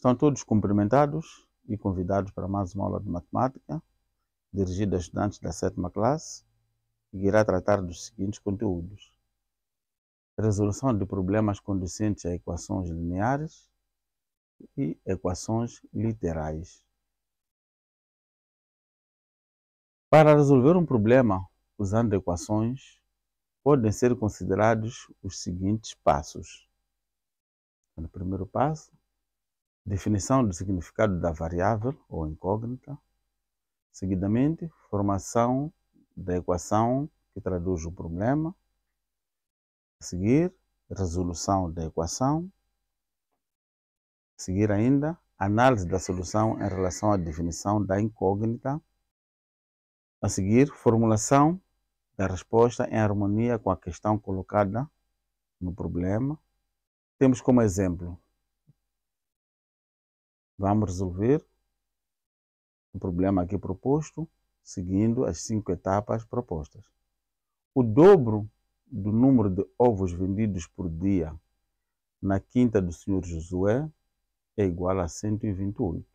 Estão todos cumprimentados e convidados para mais uma aula de matemática, dirigida a estudantes da sétima classe, que irá tratar dos seguintes conteúdos. Resolução de problemas conducentes a equações lineares e equações literais. Para resolver um problema usando equações, podem ser considerados os seguintes passos. No primeiro passo, definição do significado da variável ou incógnita, seguidamente, formação da equação que traduz o problema, a seguir, resolução da equação, a seguir ainda, análise da solução em relação à definição da incógnita, a seguir, formulação da resposta em harmonia com a questão colocada no problema. Temos como exemplo Vamos resolver o problema aqui proposto seguindo as cinco etapas propostas. O dobro do número de ovos vendidos por dia na quinta do Senhor Josué é igual a 128.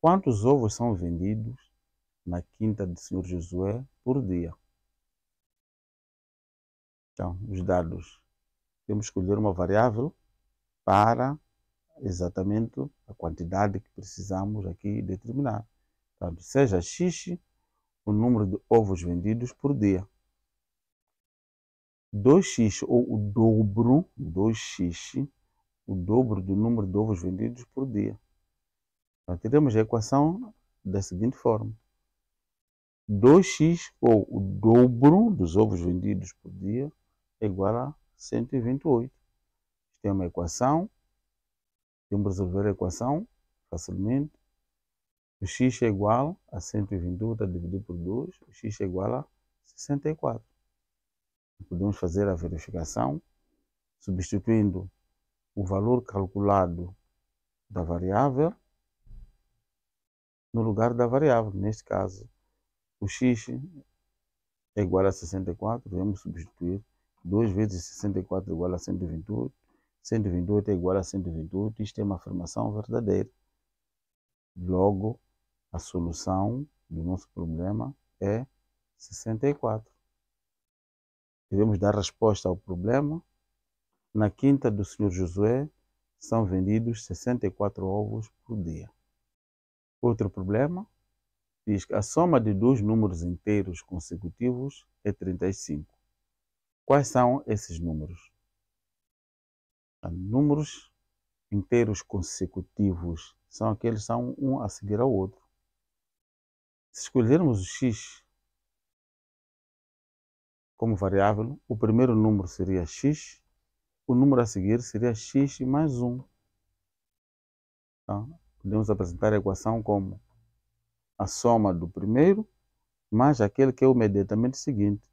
Quantos ovos são vendidos na quinta do Senhor Josué por dia? Então, os dados. Temos que escolher uma variável para exatamente a quantidade que precisamos aqui determinar. Portanto, seja x o número de ovos vendidos por dia. 2x ou o dobro, 2x, o dobro do número de ovos vendidos por dia. Então, teremos a equação da seguinte forma. 2x ou o dobro dos ovos vendidos por dia é igual a 128. Isto é uma equação Podemos resolver a equação facilmente. O x é igual a 128 dividido por 2, o x é igual a 64. Podemos fazer a verificação substituindo o valor calculado da variável no lugar da variável. Neste caso, o x é igual a 64, vamos substituir 2 vezes 64 é igual a 128, 128 é igual a 128, isto é uma afirmação verdadeira. Logo, a solução do nosso problema é 64. Devemos dar resposta ao problema. Na quinta do Senhor Josué, são vendidos 64 ovos por dia. Outro problema diz que a soma de dois números inteiros consecutivos é 35. Quais são esses números? números inteiros consecutivos são aqueles são um a seguir ao outro. Se escolhermos o x como variável, o primeiro número seria x, o número a seguir seria x mais 1. Então, podemos apresentar a equação como a soma do primeiro mais aquele que é o imediatamente seguinte.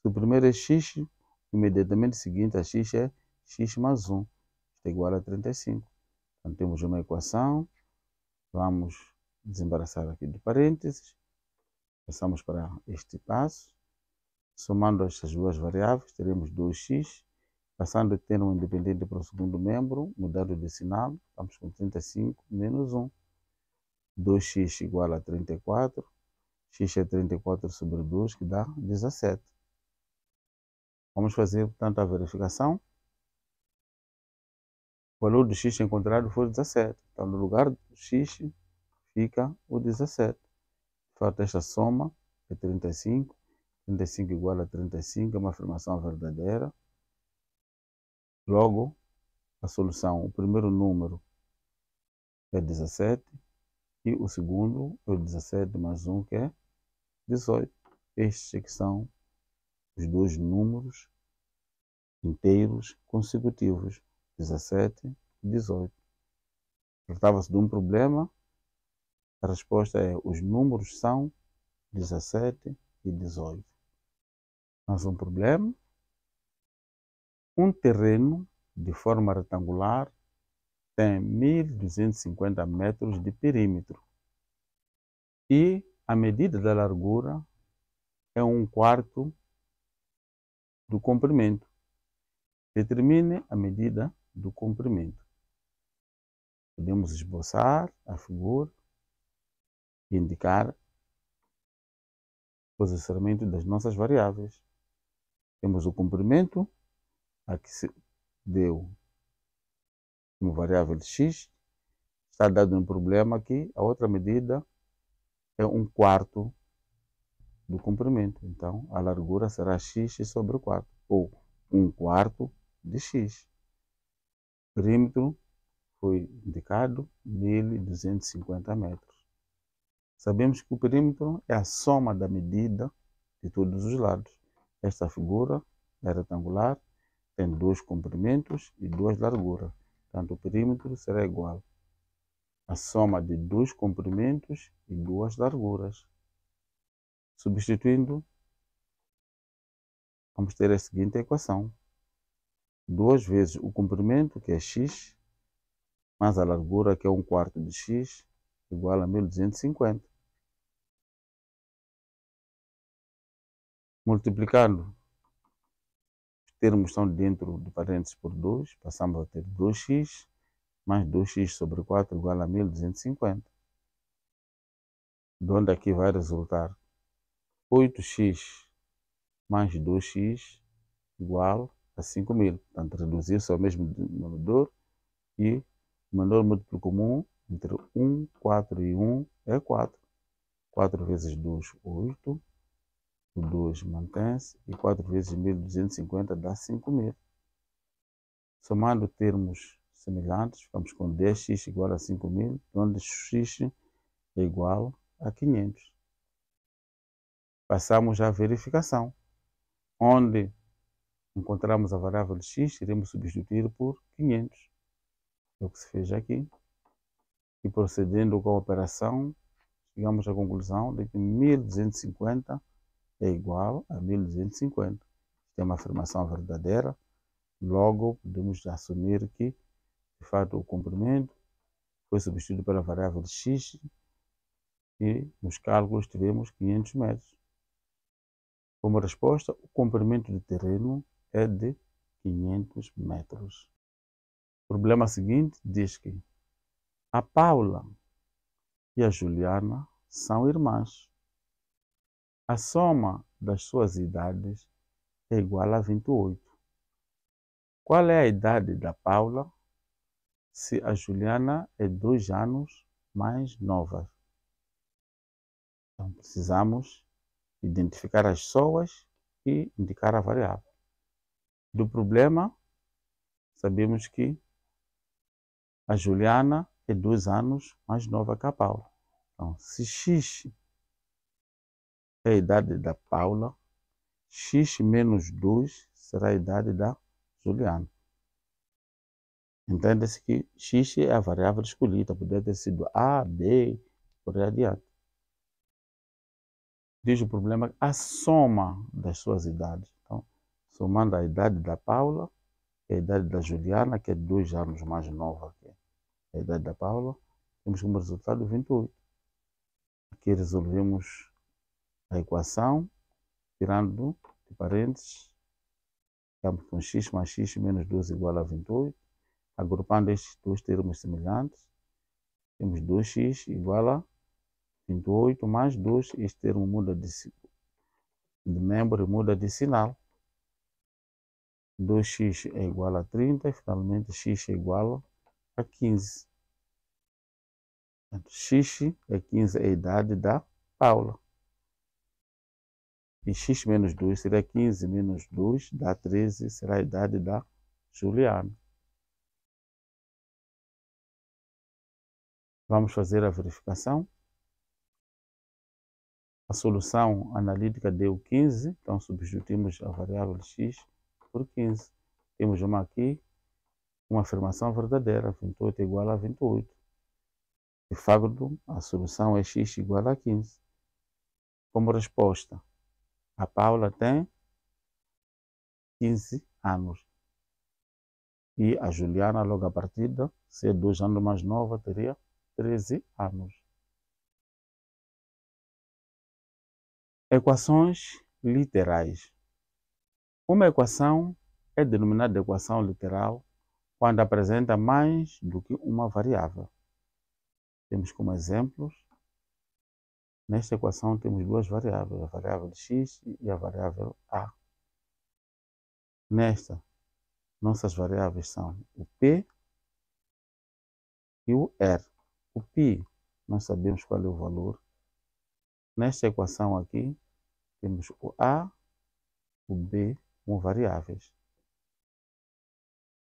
Se o primeiro é x, imediatamente seguinte a x é x mais 1 está igual a 35. Então, temos uma equação. Vamos desembaraçar aqui de parênteses. Passamos para este passo. Somando estas duas variáveis, teremos 2x. Passando ter um independente para o segundo membro, mudando de sinal, estamos com 35 menos 1. 2x igual a 34. x é 34 sobre 2, que dá 17. Vamos fazer, portanto, a verificação. O valor do x é encontrado foi 17. Então, tá no lugar do x fica o 17. De fato, esta soma é 35. 35 igual a 35 é uma afirmação verdadeira. Logo, a solução, o primeiro número é 17 e o segundo é 17 mais 1, que é 18. Estes é que são os dois números inteiros consecutivos. 17, 18. Tratava-se de um problema. A resposta é: os números são 17 e 18. Mas um problema. Um terreno de forma retangular tem 1250 metros de perímetro e a medida da largura é um quarto do comprimento. Determine a medida do comprimento. Podemos esboçar a figura e indicar o posicionamento das nossas variáveis. Temos o comprimento a que se deu uma variável x, está dado um problema aqui, a outra medida é um quarto do comprimento. Então, a largura será x sobre 4, ou um quarto de x perímetro foi indicado 1250 metros. Sabemos que o perímetro é a soma da medida de todos os lados. Esta figura é retangular, tem dois comprimentos e duas larguras. Portanto, o perímetro será igual à soma de dois comprimentos e duas larguras. Substituindo, vamos ter a seguinte equação. 2 vezes o comprimento, que é x, mais a largura, que é 1 quarto de x, igual a 1250. Multiplicando, os termos estão dentro de parênteses por 2, passamos a ter 2x mais 2x sobre 4 igual a 1250. De onde aqui é vai resultar 8x mais 2x igual a 5 mil. Portanto, reduzir se ao mesmo denominador e o menor múltiplo comum entre 1, 4 e 1 é 4. 4 vezes 2, 8. O 2 mantém-se. E 4 vezes 1.250 dá 5.000. Somando termos semelhantes, ficamos com 10x igual a 5.000, onde x é igual a 500. Passamos à verificação, onde encontrarmos a variável x, iremos substituir por 500. É o que se fez aqui. E procedendo com a operação, chegamos à conclusão de que 1250 é igual a 1250. Isto é uma afirmação verdadeira. Logo, podemos assumir que, de fato, o comprimento foi substituído pela variável x e nos cálculos tivemos 500 metros. Como resposta, o comprimento de terreno é de 500 metros. Problema é seguinte diz que a Paula e a Juliana são irmãs. A soma das suas idades é igual a 28. Qual é a idade da Paula se a Juliana é dois anos mais nova? Então precisamos identificar as pessoas e indicar a variável do problema, sabemos que a Juliana é dois anos mais nova que a Paula. Então, se X é a idade da Paula, X menos 2 será a idade da Juliana. Entende-se que X é a variável escolhida, poderia ter sido A, B, por aí adiante. Diz o problema a soma das suas idades somando a idade da Paula e é a idade da Juliana, que é dois anos mais nova que a idade da Paula, temos como resultado 28. Aqui resolvemos a equação, tirando de parênteses, ficamos com x mais x menos 12 igual a 28. Agrupando estes dois termos semelhantes, temos 2x igual a 28 mais 2. Este termo muda de, de membro e muda de sinal. 2x é igual a 30 e finalmente x é igual a 15. x é 15 é a idade da Paula. E x menos 2 será 15, menos 2 dá 13, será a idade da Juliana. Vamos fazer a verificação. A solução analítica deu 15, então substituímos a variável x por 15. Temos uma aqui, uma afirmação verdadeira, 28 igual a 28. De fato, a solução é x igual a 15. Como resposta, a Paula tem 15 anos. E a Juliana, logo a partida, se é dois anos mais nova, teria 13 anos. Equações literais. Uma equação é denominada equação literal quando apresenta mais do que uma variável. Temos como exemplos, nesta equação temos duas variáveis, a variável x e a variável a. Nesta, nossas variáveis são o p e o r. O π, nós sabemos qual é o valor. Nesta equação aqui, temos o a, o b como variáveis.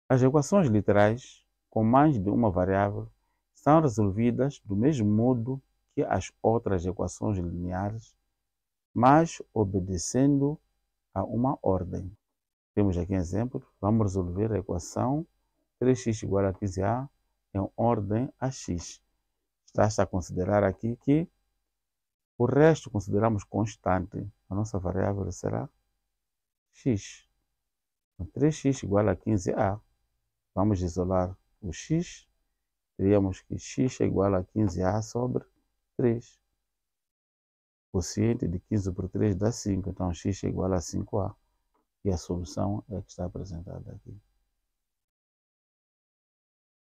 As equações literais com mais de uma variável são resolvidas do mesmo modo que as outras equações lineares, mas obedecendo a uma ordem. Temos aqui um exemplo, vamos resolver a equação 3x igual a 15a em ordem a x. Está a considerar aqui que o resto consideramos constante. A nossa variável será x. Então, 3x igual a 15a. Vamos isolar o x. Teríamos que x é igual a 15a sobre 3. Quociente de 15 por 3 dá 5. Então, x é igual a 5a. E a solução é a que está apresentada aqui.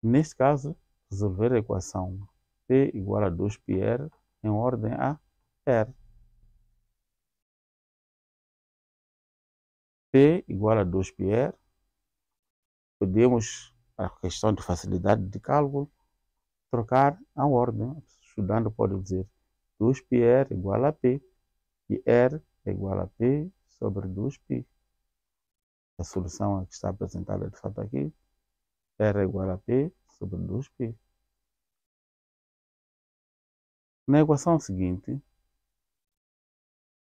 Neste caso, resolver a equação P igual a 2πr em ordem a R. P igual a 2πr, podemos, a questão de facilidade de cálculo, trocar a ordem. estudando pode dizer 2πr igual a P e R é igual a P sobre 2π. A solução que está apresentada de fato aqui, R é igual a P sobre 2π. Na equação seguinte,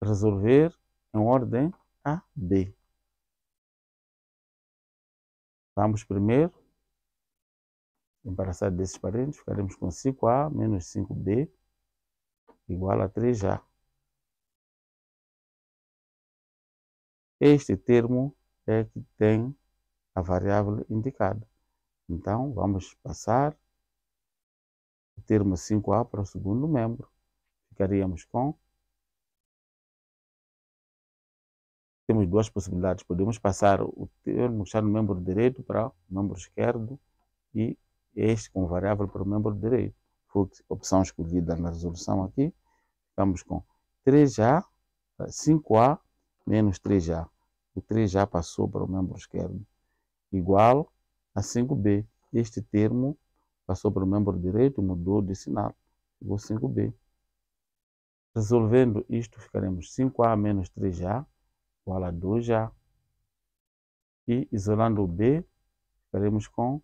resolver em ordem A, B. Vamos primeiro embaraçar desses parênteses, ficaremos com 5A menos 5B igual a 3A. Este termo é que tem a variável indicada. Então, vamos passar o termo 5A para o segundo membro. Ficaríamos com temos duas possibilidades. Podemos passar o termo, deixar no membro direito para o membro esquerdo e este como variável para o membro direito. Foi a opção escolhida na resolução aqui. Ficamos com 3A, 5A eh, menos 3A. O 3A passou para o membro esquerdo. Igual a 5B. Este termo passou para o membro direito, mudou de sinal. Ficou 5B. Resolvendo isto, ficaremos 5A menos 3A Voilà, 2 E isolando o B, ficaremos com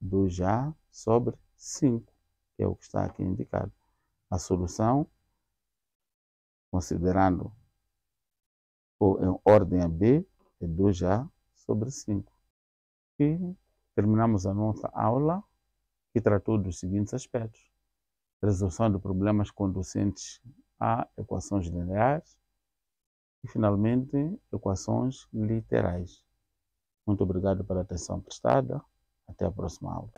2 a sobre 5, que é o que está aqui indicado. A solução, considerando ou é em ordem a B, é 2 a sobre 5. E terminamos a nossa aula, que tratou dos seguintes aspectos. Resolução de problemas conducentes a equações lineares, e, finalmente, equações literais. Muito obrigado pela atenção prestada. Até a próxima aula.